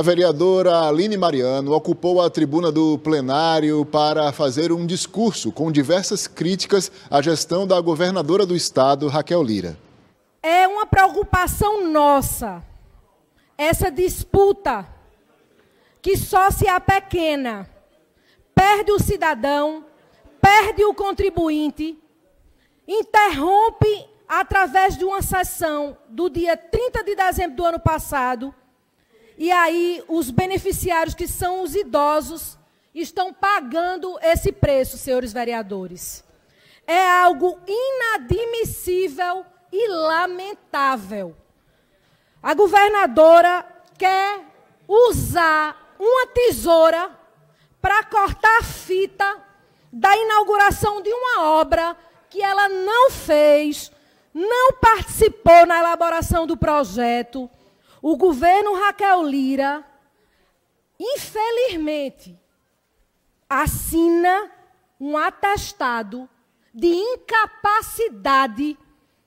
A vereadora Aline Mariano ocupou a tribuna do plenário para fazer um discurso com diversas críticas à gestão da governadora do estado, Raquel Lira. É uma preocupação nossa essa disputa que só se apequena. Perde o cidadão, perde o contribuinte, interrompe através de uma sessão do dia 30 de dezembro do ano passado e aí os beneficiários, que são os idosos, estão pagando esse preço, senhores vereadores. É algo inadmissível e lamentável. A governadora quer usar uma tesoura para cortar a fita da inauguração de uma obra que ela não fez, não participou na elaboração do projeto, o governo Raquel Lira, infelizmente, assina um atestado de incapacidade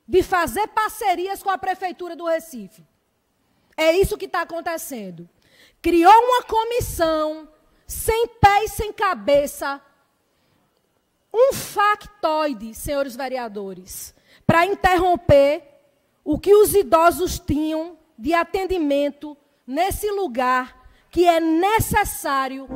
de fazer parcerias com a Prefeitura do Recife. É isso que está acontecendo. Criou uma comissão sem pé e sem cabeça, um factoide, senhores vereadores, para interromper o que os idosos tinham de atendimento nesse lugar que é necessário